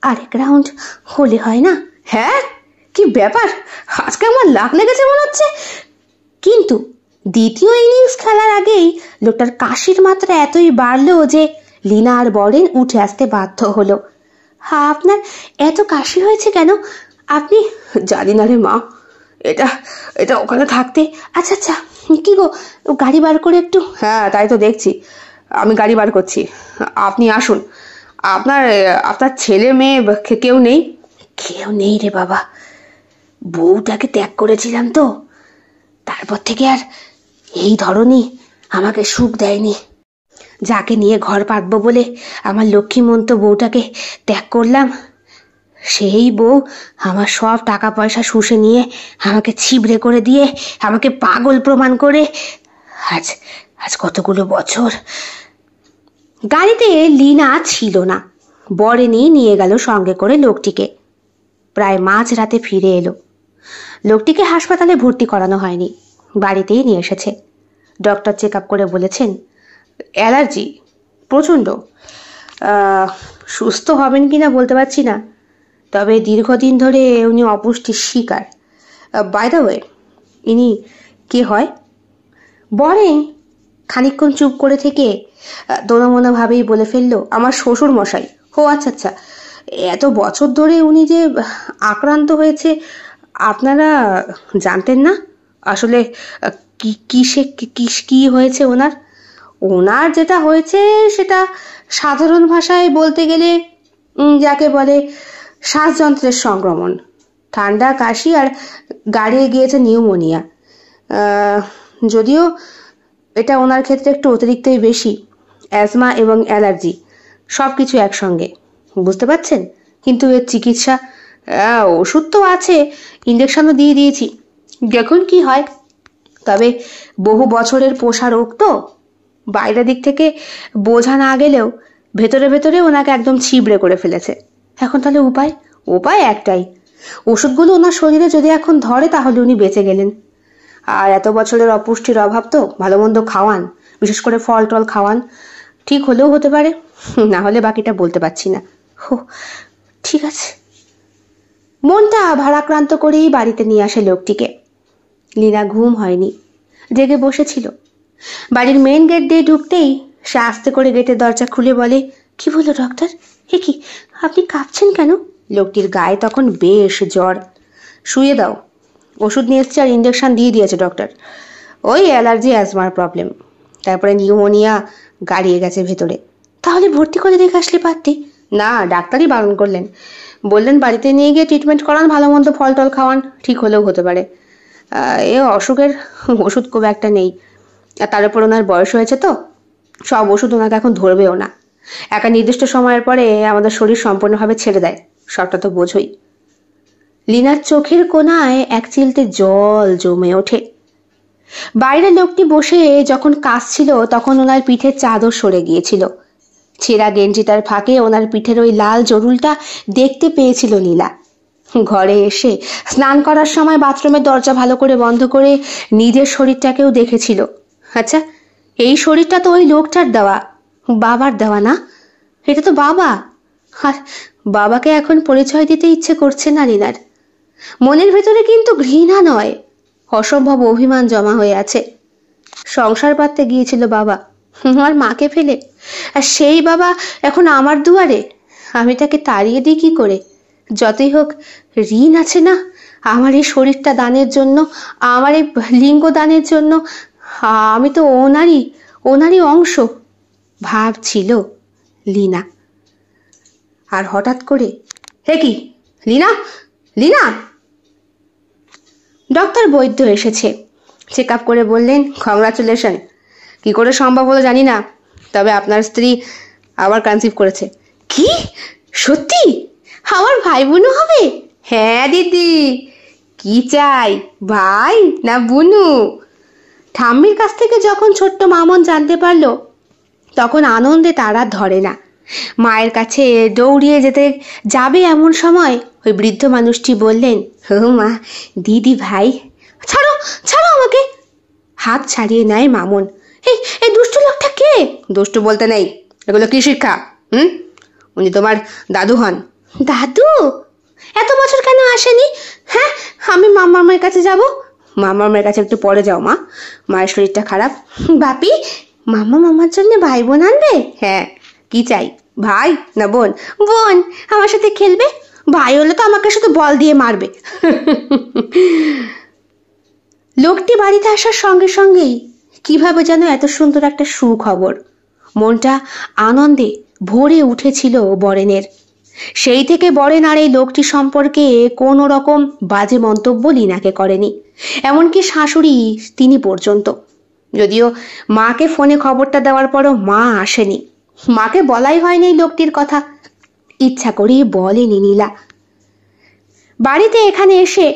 আরেক রাউন্ড হলে হয় না হ্যাঁ কি ব্যাপার আজকে আমার লাভ লেগেছে মনে হচ্ছে কিন্তু দ্বিতীয় ইনিংস খেলার আগেই লোকটার কাশির মাত্রা এতই বাড়লো যে লিনা আর বরেন উঠে আসতে বাধ্য হলো হা আপনার এত কাশি হয়েছে কেন আপনি জানি না রে মা এটা এটা ওখানে থাকতে আচ্ছা আচ্ছা কি গো গাড়ি বার করে একটু হ্যাঁ তাই তো দেখছি আমি গাড়ি বার করছি আপনি আসুন আপনার আপনার ছেলে মেয়ে কেউ নেই কেউ নেই রে বাবা বউটাকে ত্যাগ করেছিলাম তো তারপর থেকে আর এই ধরনই আমাকে সুখ দেয়নি যাকে নিয়ে ঘর পাতবো বলে আমার লক্ষ্মীমন্ত বউটাকে ত্যাগ করলাম সেই বউ আমার সব টাকা পয়সা শুষে নিয়ে আমাকে ছিবড়ে করে দিয়ে আমাকে পাগল প্রমাণ করে আজ আজ কতগুলো বছর গাড়িতে লীনা ছিল না বরে নিয়ে গেল সঙ্গে করে লোকটিকে প্রায় মাঝ রাতে ফিরে এলো লোকটিকে হাসপাতালে ভর্তি করানো হয়নি বাড়িতেই নিয়ে এসেছে ডক্টর চেক আপ করে বলেছেন অ্যালার্জি প্রচণ্ড সুস্থ হবেন কি না বলতে পারছি না তবে দীর্ঘদিন ধরে উনি অপুষ্টির শিকার বাই দ্য ইনি কে হয় বরেন খানিকক্ষণ চুপ করে থেকে ভাবেই বলে ফেলল আমার শ্বশুর মশাই ও আচ্ছা আচ্ছা এত বছর ধরে উনি যে আক্রান্ত হয়েছে আপনারা জানতেন না আসলে কি কিসে কি হয়েছে ওনার ওনার যেটা হয়েছে সেটা সাধারণ ভাষায় বলতে গেলে যাকে বলে শ্বাসযন্ত্রের সংক্রমণ ঠান্ডা কাশি আর গাড়িয়ে গিয়েছে নিউমোনিয়া যদিও এটা ওনার ক্ষেত্রে একটু অতিরিক্তই বেশি অ্যাজমা এবং অ্যালার্জি সব কিছু একসঙ্গে বুঝতে পারছেন কিন্তু এর চিকিৎসা ওষুধ তো আছে ইঞ্জেকশনও দিয়ে দিয়েছি দেখুন কি হয় তবে বহু বছরের পোষা রোগ তো বাইরের দিক থেকে বোঝা না গেলেও ভেতরে ভেতরে ওনাকে একদম ছিবড়ে করে ফেলেছে এখন তাহলে উপায় উপায় একটাই ওষুধগুলো ওনার শরীরে যদি এখন ধরে তাহলে উনি বেঁচে গেলেন আর এত বছরের অপুষ্টির অভাব তো ভালো মন্দ খাওয়ান বিশেষ করে ফল টল খাওয়ান ঠিক হলেও হতে পারে না হলে বাকিটা বলতে পারছি না হো ঠিক আছে মনটা ভারাক্রান্ত করেই বাড়িতে নিয়ে আসে লোকটিকে লীনা ঘুম হয়নি জেগে বসেছিল বাড়ির মেন গেট দিয়ে ঢুকতেই সে আস্তে করে গেটের দরজা খুলে বলে কি বললো ডক্টর হে কি আপনি কাঁপছেন কেন লোকটির গায়ে তখন বেশ জ্বর শুয়ে দাও ওষুধ নিয়ে এসছে আর ইঞ্জেকশন দিয়ে দিয়েছে ডক্টর ওই অ্যালার্জি অ্যাজমার প্রবলেম তারপরে নিউমোনিয়া গাড়িয়ে গেছে ভেতরে তাহলে ভর্তি করে রেখে আসলে পারতে না ডাক্তারই বারণ করলেন বললেন বাড়িতে নিয়ে গিয়ে ট্রিটমেন্ট করান ভালো মন্দ ফল টল খাওয়ান ঠিক হলেও হতে পারে এ অসুখের ওষুধ খুব একটা নেই আর তার উপর ওনার বয়স হয়েছে তো সব ওষুধ ওনাকে এখন ধরবেও না একা নির্দিষ্ট সময়ের পরে আমাদের শরীর সম্পূর্ণভাবে ছেড়ে দেয় সবটা তো বোঝই লিনার চোখের কোনায় এক চিলতে জল জমে ওঠে বাইরে লোকটি বসে যখন ছিল তখন ওনার পিঠের চাদর সরে গিয়েছিল ছেঁড়া গেঞ্জিটার ফাঁকে ওনার পিঠের ওই লাল জরুলটা দেখতে পেয়েছিল লীলা ঘরে এসে স্নান করার সময় বাথরুমের দরজা ভালো করে বন্ধ করে নিজের শরীরটাকেও দেখেছিল আচ্ছা এই শরীরটা তো ওই লোকটার দেওয়া বাবার দেওয়া না এটা তো বাবা আর বাবাকে এখন পরিচয় দিতে ইচ্ছে করছে না লীলার মনের ভেতরে কিন্তু ঘৃণা নয় অসম্ভব অভিমান জমা হয়ে আছে সংসার পাততে গিয়েছিল বাবা আমার মাকে ফেলে আর সেই বাবা এখন আমার দুয়ারে আমি তাকে তাড়িয়ে দিই কি করে যতই হোক ঋণ আছে না আমার এই শরীরটা দানের জন্য আমার এই লিঙ্গ দানের জন্য আমি তো ওনারই ওনারই অংশ ছিল লীনা আর হঠাৎ করে হে কি লীনা লীনা ডক্টর বৈদ্য এসেছে চেক আপ করে বললেন কংগ্রাচুলেশন কি করে সম্ভব হলো জানি না তবে আপনার স্ত্রী আবার কনসিভ করেছে কি সত্যি আমার ভাই বোনও হবে হ্যাঁ দিদি কি চাই ভাই না বুনু ঠাম্মির কাছ থেকে যখন ছোট্ট মামন জানতে পারলো তখন আনন্দে তারা ধরে না মায়ের কাছে দৌড়িয়ে যেতে যাবে এমন সময় ওই বৃদ্ধ মানুষটি বললেন হো মা দিদি ভাই ছাড়ো ছাড়ো আমাকে হাত ছাড়িয়ে নেয় মামুন এই এই দুষ্টু লোকটা কে দুষ্টু বলতে নেই এগুলো কি শিক্ষা হুম উনি তোমার দাদু হন দাদু এত বছর কেন আসেনি হ্যাঁ আমি মামার মায়ের কাছে যাব মামার মায়ের কাছে একটু পরে যাও মা মায়ের শরীরটা খারাপ বাপি মামা মামার জন্য ভাই বোন আনবে হ্যাঁ কি চাই ভাই না বোন বোন আমার সাথে খেলবে ভাই হলে তো আমাকে শুধু বল দিয়ে মারবে [LAUGHS] লোকটি বাড়িতে আসার সঙ্গে সঙ্গেই কিভাবে যেন এত সুন্দর একটা সুখবর মনটা আনন্দে ভরে উঠেছিল বরেনের সেই থেকে বরেন আর এই লোকটি সম্পর্কে কোনো রকম বাজে মন্তব্য লিনাকে করেনি এমনকি শাশুড়ি তিনি পর্যন্ত যদিও মাকে ফোনে খবরটা দেওয়ার পরও মা আসেনি মাকে বলাই হয়নি লোকটির কথা ইচ্ছা করেই বলেনি নীলা বাড়িতে এখানে এসে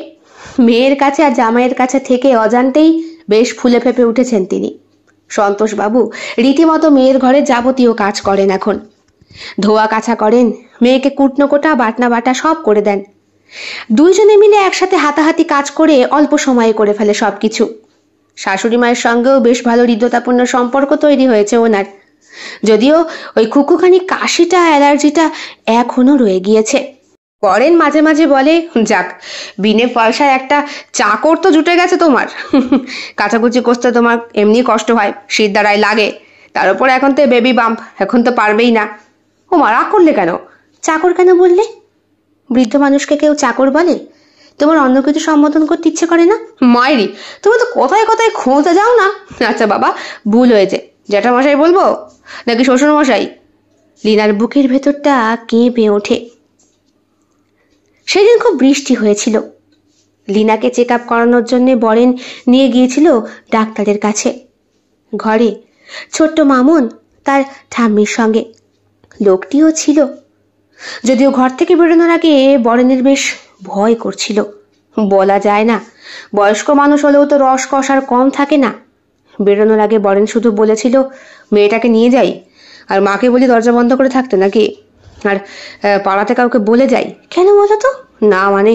মেয়ের কাছে আর জামাইয়ের কাছে থেকে অজান্তেই বেশ ফুলে ফেপে উঠেছেন তিনি সন্তোষবাবু রীতিমতো মেয়ের ঘরে যাবতীয় কাজ করেন এখন ধোয়া কাছা করেন মেয়েকে কুটনো কোটা বাটনা বাটা সব করে দেন দুইজনে মিলে একসাথে হাতাহাতি কাজ করে অল্প সময়ে করে ফেলে সব কিছু শাশুড়ি মায়ের সঙ্গেও বেশ ভালো হৃদ্যতাপূর্ণ সম্পর্ক তৈরি হয়েছে ওনার যদিও ওই খুকুখানি কাশিটা অ্যালার্জিটা এখনও রয়ে গিয়েছে করেন মাঝে মাঝে বলে যাক বিনে পয়সার একটা চাকর তো জুটে গেছে তোমার [LAUGHS] কাছাকুচি করতে তোমার এমনি কষ্ট হয় শীত দ্বারায় লাগে তার উপর এখন তো বেবি বাম্প এখন তো পারবেই না ও মারা করলে কেন চাকর কেন বললে বৃদ্ধ মানুষকে কেউ চাকর বলে তোমার অন্য কিছু সম্বোধন করতে ইচ্ছে করে না মায়েরি তুমি তো কোথায় কোথায় খোঁজা যাও না আচ্ছা বাবা ভুল হয়েছে জ্যাঠামশাই বলবো নাকি শ্বশুরমশাই লিনার বুকের ভেতরটা কেঁপে ওঠে সেদিন খুব বৃষ্টি হয়েছিল লিনাকে চেক আপ করানোর জন্য বরেন নিয়ে গিয়েছিল ডাক্তারের কাছে ঘরে ছোট্ট মামুন তার ঠাম্মির সঙ্গে লোকটিও ছিল যদিও ঘর থেকে বেরোনোর আগে বরেনের বেশ ভয় করছিল বলা যায় না বয়স্ক মানুষ হলেও তো রস কষার কম থাকে না বেরোনোর আগে বরেন শুধু বলেছিল মেয়েটাকে নিয়ে যাই আর মাকে বলি দরজা বন্ধ করে থাকতে নাকি আর পাড়াতে কাউকে বলে যাই কেন বলো তো না মানে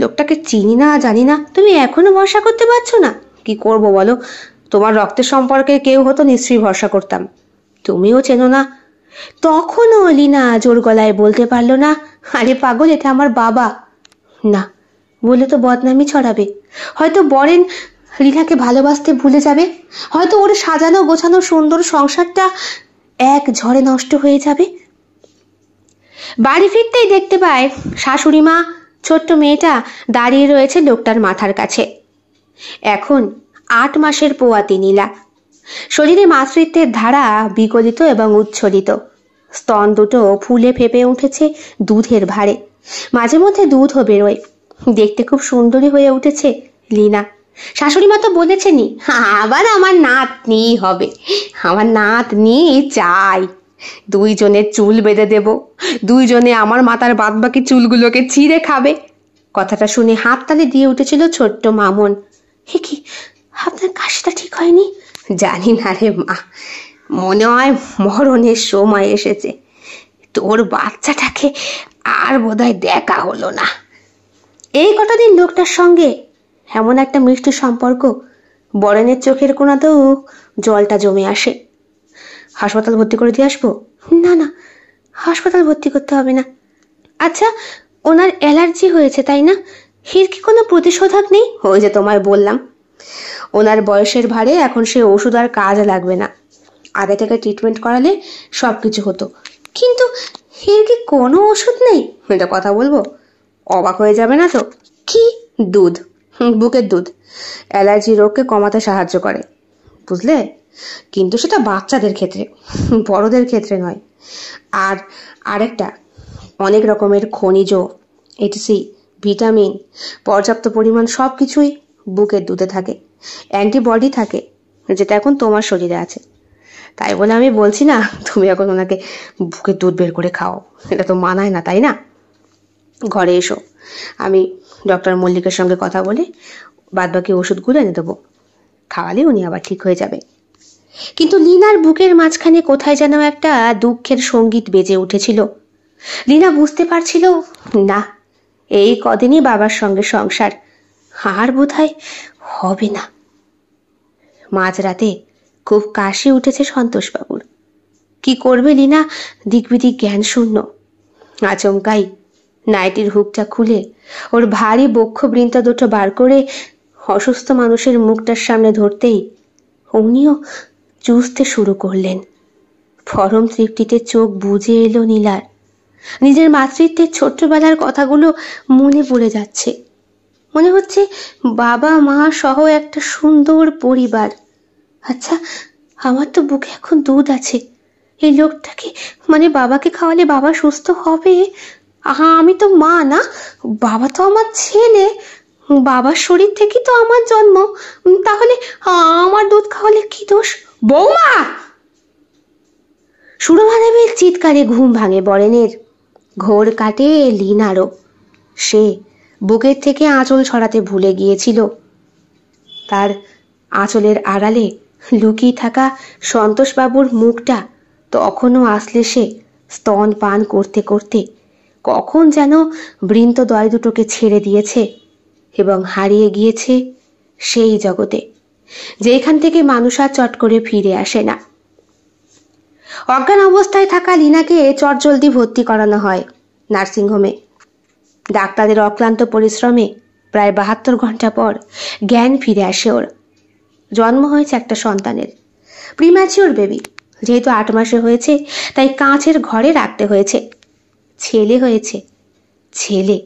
লোকটাকে চিনি না জানি না তুমি এখনো ভরসা করতে পারছো না কি করব বলো তোমার রক্তের সম্পর্কে কেউ হতো নিশ্চয়ই ভরসা করতাম তুমিও চেনো না তখনও অলিনা জোর গলায় বলতে পারলো না আরে পাগল এটা আমার বাবা না বলে তো বদনামি ছড়াবে হয়তো বরেন রিনাকে ভালোবাসতে ভুলে যাবে হয়তো ওর সাজানো গোছানো সুন্দর সংসারটা এক ঝড়ে নষ্ট হয়ে যাবে বাড়ি ফিরতেই দেখতে পায় শাশুড়ি মা ছোট্ট মেয়েটা দাঁড়িয়ে রয়েছে লোকটার মাথার কাছে এখন আট মাসের পোয়াতি নীলা শরীরে মাতৃত্বের ধারা বিগলিত এবং উচ্ছলিত স্তন দুটো ফুলে ফেপে উঠেছে দুধের ভারে মাঝে মধ্যে দুধও বেরোয় দেখতে খুব সুন্দরী হয়ে উঠেছে লীনা শাশুড়ি মা তো বলেছেনি আবার আমার নাতনি হবে আমার নাতনি চাই দুইজনে চুল বেঁধে দেব দুইজনে আমার মাথার বাদবাকি চুলগুলোকে ছিঁড়ে খাবে কথাটা শুনে হাততালি দিয়ে উঠেছিল ছোট্ট মামন হে কি আপনার কাশিটা ঠিক হয়নি জানি না রে মা মনে হয় মরণের সময় এসেছে তোর বাচ্চাটাকে আর বোধহয় দেখা হলো না এই কটা দিন লোকটার সঙ্গে এমন একটা মিষ্টি সম্পর্ক বরেনের চোখের কোনাতেও জলটা জমে আসে হাসপাতাল ভর্তি করে দিয়ে আসবো না না হাসপাতাল ভর্তি করতে হবে না আচ্ছা ওনার অ্যালার্জি হয়েছে তাই না হির কি কোনো প্রতিশোধক নেই ওই যে তোমায় বললাম ওনার বয়সের ভারে এখন সে ওষুধ আর কাজ লাগবে না আগে থেকে ট্রিটমেন্ট করালে সব কিছু হতো কিন্তু এর কি কোনো ওষুধ নেই এটা কথা বলবো অবাক হয়ে যাবে না তো কি দুধ বুকের দুধ অ্যালার্জি রোগকে কমাতে সাহায্য করে বুঝলে কিন্তু সেটা বাচ্চাদের ক্ষেত্রে বড়দের ক্ষেত্রে নয় আর আরেকটা অনেক রকমের খনিজ এটিসি ভিটামিন পর্যাপ্ত পরিমাণ সব কিছুই বুকের দুধে থাকে অ্যান্টিবডি থাকে যেটা এখন তোমার শরীরে আছে তাই বলে আমি বলছি না তুমি এখন ওনাকে বুকে দুধ বের করে খাও এটা তো মানায় না তাই না ঘরে এসো আমি ডক্টর মল্লিকের সঙ্গে কথা বলে বাদবাকি ওষুধগুলো এনে দেবো খাওয়ালে উনি আবার ঠিক হয়ে যাবে কিন্তু লিনার বুকের মাঝখানে কোথায় যেন একটা দুঃখের সঙ্গীত বেজে উঠেছিল লিনা বুঝতে পারছিল না এই কদিনই বাবার সঙ্গে সংসার আর বোধ হয় হবে না মাঝরাতে খুব কাশি উঠেছে সন্তোষবাবুর কি করবে লীনা দিকবিদিক জ্ঞান শূন্য আচমকাই নাইটির হুকটা খুলে ওর ভারী বক্ষবৃন্ত দুটো বার করে অসুস্থ মানুষের মুখটার সামনে ধরতেই উনিও চুজতে শুরু করলেন ফরম তৃপ্তিতে চোখ বুঝে এলো নীলার নিজের মাতৃত্বের ছোট্টবেলার কথাগুলো মনে পড়ে যাচ্ছে মনে হচ্ছে বাবা মা সহ একটা সুন্দর পরিবার আচ্ছা আমার তো বুকে এখন দুধ আছে এই লোকটাকে মানে বাবাকে খাওয়ালে বাবা সুস্থ হবে আহা আমি তো মা না বাবা তো আমার ছেলে বাবার শরীর থেকে তো আমার জন্ম তাহলে আমার দুধ খাওয়ালে কি দোষ বৌমা সুরমা দেবীর চিৎকারে ঘুম ভাঙে বরেনের ঘোর কাটে লিনারও সে বুকের থেকে আঁচল ছড়াতে ভুলে গিয়েছিল তার আঁচলের আড়ালে লুকিয়ে থাকা সন্তোষবাবুর মুখটা তখনও আসলে সে স্তন পান করতে করতে কখন যেন বৃন্ত বৃন্তদয় দুটোকে ছেড়ে দিয়েছে এবং হারিয়ে গিয়েছে সেই জগতে যেখান থেকে মানুষ আর চট করে ফিরে আসে না অজ্ঞান অবস্থায় থাকা লিনাকে চটজলদি ভর্তি করানো হয় নার্সিংহোমে ডাক্তারদের অক্লান্ত পরিশ্রমে প্রায় বাহাত্তর ঘন্টা পর জ্ঞান ফিরে আসে ওর জন্ম হয়েছে একটা সন্তানের প্রিম্যাচিওর বেবি যেহেতু আট মাসে হয়েছে তাই কাঁচের ঘরে রাখতে হয়েছে ছেলে হয়েছে ছেলে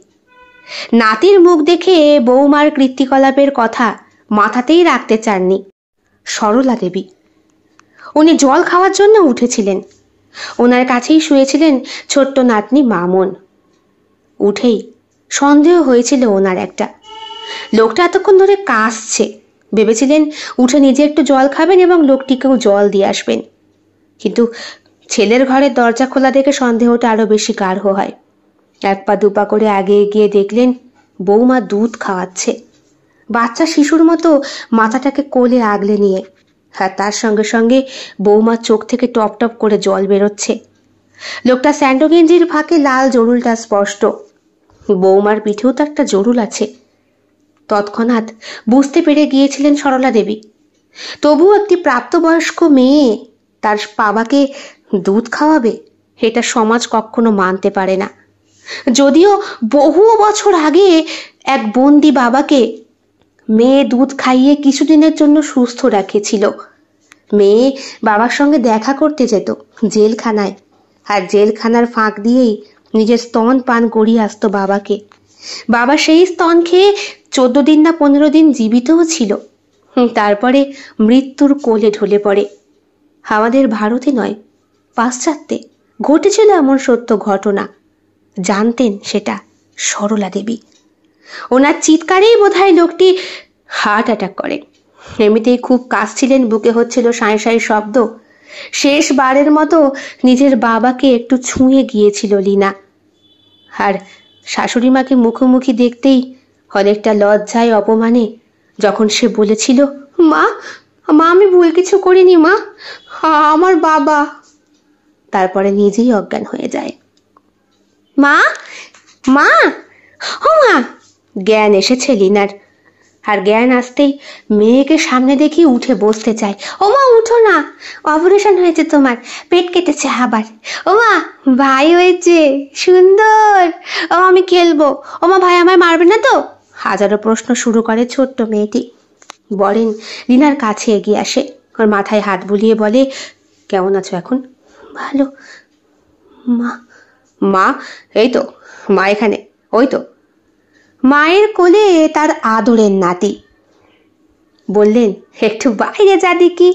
নাতির মুখ দেখে বৌমার কৃত্তিকলাপের কথা মাথাতেই রাখতে চাননি সরলা দেবী উনি জল খাওয়ার জন্য উঠেছিলেন ওনার কাছেই শুয়েছিলেন ছোট্ট নাতনি মামন উঠেই সন্দেহ হয়েছিল ওনার একটা লোকটা এতক্ষণ ধরে কাঁসছে ভেবেছিলেন উঠে নিজে একটু জল খাবেন এবং লোকটিকেও জল দিয়ে আসবেন কিন্তু ছেলের ঘরের দরজা খোলা দেখে সন্দেহটা আরও বেশি গাঢ় হয় এক পা দুপা করে আগে গিয়ে দেখলেন বৌমা দুধ খাওয়াচ্ছে বাচ্চা শিশুর মতো মাথাটাকে কোলে আগলে নিয়ে আর তার সঙ্গে সঙ্গে বৌমার চোখ থেকে টপ টপ করে জল বেরোচ্ছে লোকটা স্যান্ডোগেঞ্জির ফাঁকে লাল জরুলটা স্পষ্ট বৌমার পিঠেও তো একটা জরুল আছে তৎক্ষণাৎ বুঝতে পেরে গিয়েছিলেন সরলা দেবী তবু একটি প্রাপ্তবয়স্ক মেয়ে তার বাবাকে দুধ খাওয়াবে এটা সমাজ কখনো মানতে পারে না যদিও বহু বছর আগে এক বন্দি বাবাকে মেয়ে দুধ খাইয়ে কিছুদিনের জন্য সুস্থ রাখেছিল মেয়ে বাবার সঙ্গে দেখা করতে যেত জেলখানায় আর জেলখানার ফাঁক দিয়েই নিজের স্তন পান করিয়ে আসতো বাবাকে বাবা সেই স্তন খেয়ে চোদ্দ দিন না পনেরো দিন জীবিতও ছিল তারপরে মৃত্যুর কোলে ঢলে পড়ে আমাদের ভারতে নয় পাশ্চাত্যে ঘটেছিল এমন সত্য ঘটনা জানতেন সেটা সরলা দেবী ওনার চিৎকারেই বোধহয় লোকটি হার্ট অ্যাটাক করে এমনিতেই খুব কাশছিলেন বুকে হচ্ছিল সাঁই সাঁই শব্দ শেষবারের মতো নিজের বাবাকে একটু ছুঁয়ে গিয়েছিল লীনা আর শাশুড়ি মাকে মুখোমুখি দেখতেই অনেকটা লজ্জায় অপমানে যখন সে বলেছিল মা মা আমি ভুল কিছু করিনি মা আমার বাবা তারপরে নিজেই অজ্ঞান হয়ে যায় মা মা ও মা জ্ঞান এসেছে লিনার আর জ্ঞান আসতেই মেয়েকে সামনে দেখি উঠে বসতে চায় ওমা উঠো না অপারেশন হয়েছে তোমার পেট কেটেছে আবার ওমা ভাই হয়েছে সুন্দর ও আমি খেলবো ওমা ভাই আমায় মারবে না তো হাজারো প্রশ্ন শুরু করে ছোট্ট মেয়েটি বলেন রিনার কাছে এগিয়ে আসে ওর মাথায় হাত বুলিয়ে বলে কেমন আছো এখন ভালো মা মা এই তো মা এখানে ওই তো মায়ের কোলে তার আদরের নাতি বললেন একটু বাইরে যা দেখি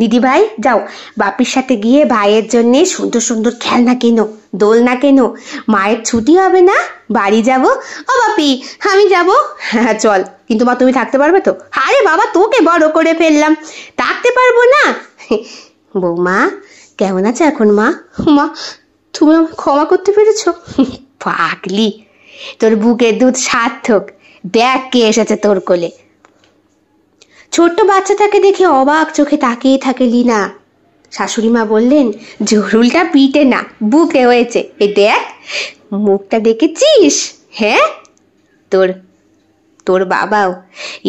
দিদি ভাই যাও বাপির সাথে গিয়ে ভাইয়ের জন্য সুন্দর সুন্দর খেলনা কেনো দোলনা কেনো মায়ের ছুটি হবে না বাড়ি যাব ও বাপি আমি যাব হ্যাঁ চল কিন্তু মা তুমি থাকতে পারবে তো আরে বাবা তোকে বড় করে ফেললাম থাকতে পারবো না [LAUGHS] বৌমা কেমন আছে এখন মা মা তুমি ক্ষমা করতে পেরেছ [LAUGHS] পাগলি তোর বুকের দুধ সার্থক দেখ কে এসেছে তোর কোলে ছোট্ট বাচ্চাটাকে দেখে অবাক চোখে তাকিয়ে থাকে লীনা শাশুড়ি মা বললেন জরুলটা পিটে না বুকে হয়েছে এ দেখ মুখটা দেখেছিস হ্যাঁ তোর তোর বাবাও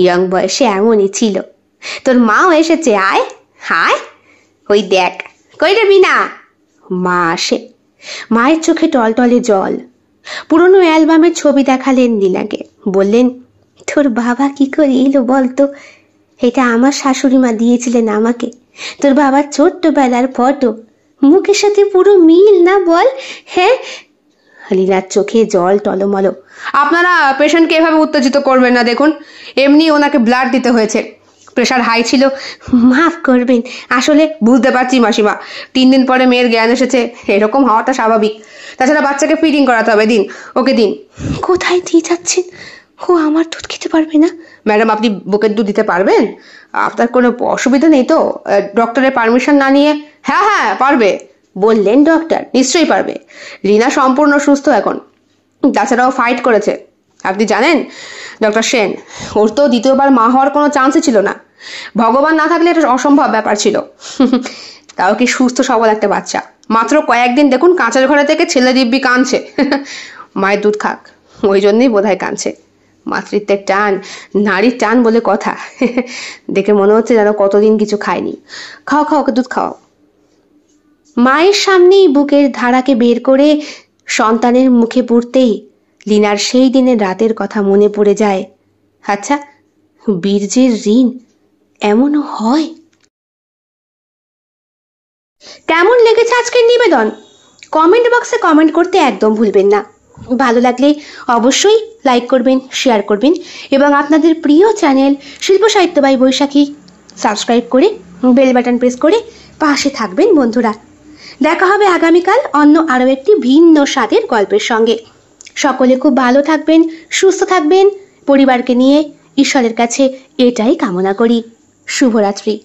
ইয়ং বয়সে এমনই ছিল তোর মাও এসেছে আয় হায় ওই দেখ কই বিনা মা আসে মায়ের চোখে টলটলে জল পুরনো অ্যালবামের ছবি দেখালেন নীলাকে বললেন তোর বাবা কি করে এলো বলতো এটা আমার শাশুড়ি মা দিয়েছিলেন আমাকে তোর বাবার ছোট্টবেলার ফটো মুখের সাথে পুরো মিল না বল হ্যাঁ লীলার চোখে জল টলমল আপনারা পেশেন্টকে এভাবে উত্তেজিত করবেন না দেখুন এমনি ওনাকে ব্লাড দিতে হয়েছে প্রেশার হাই ছিল মাফ করবেন আসলে বুঝতে পারছি মাসিমা তিন দিন পরে মেয়ের জ্ঞান এসেছে এরকম হওয়াটা স্বাভাবিক তাছাড়া বাচ্চাকে ফিডিং করাতে হবে দিন ওকে দিন কোথায় দিয়ে যাচ্ছেন ও আমার দুধ খেতে পারবে না ম্যাডাম আপনি বুকের দুধ দিতে পারবেন আপনার কোনো অসুবিধা নেই তো ডক্টরের পারমিশন না নিয়ে হ্যাঁ হ্যাঁ পারবে বললেন ডক্টর নিশ্চয়ই পারবে রিনা সম্পূর্ণ সুস্থ এখন তাছাড়াও ফাইট করেছে আপনি জানেন ডক্টর সেন ওর তো দ্বিতীয়বার মা হওয়ার কোনো চান্সই ছিল না ভগবান না থাকলে এটা অসম্ভব ব্যাপার ছিল তাও কি সুস্থ সবল একটা বাচ্চা মাত্র কয়েকদিন দেখুন কাঁচের ঘরে থেকে ছেলে দিব্যি কাঁদছে মায়ের দুধ খাক ওই জন্যই বোধহয় কাঁদছে মাতৃত্বের টান নারীর টান বলে কথা দেখে মনে হচ্ছে যেন কতদিন কিছু খায়নি খাও খাও ওকে দুধ খাও মায়ের সামনেই বুকের ধারাকে বের করে সন্তানের মুখে পড়তেই লিনার সেই দিনের রাতের কথা মনে পড়ে যায় আচ্ছা বীর্যের ঋণ এমনও হয় কেমন লেগেছে আজকের নিবেদন কমেন্ট বক্সে কমেন্ট করতে একদম ভুলবেন না ভালো লাগলে অবশ্যই লাইক করবেন শেয়ার করবেন এবং আপনাদের প্রিয় চ্যানেল শিল্প সাহিত্য বাই বৈশাখী সাবস্ক্রাইব করে বেল বাটন প্রেস করে পাশে থাকবেন বন্ধুরা দেখা হবে আগামীকাল অন্য আরও একটি ভিন্ন স্বাদের গল্পের সঙ্গে সকলে খুব ভালো থাকবেন সুস্থ থাকবেন পরিবারকে নিয়ে ঈশ্বরের কাছে এটাই কামনা করি শুভরাত্রি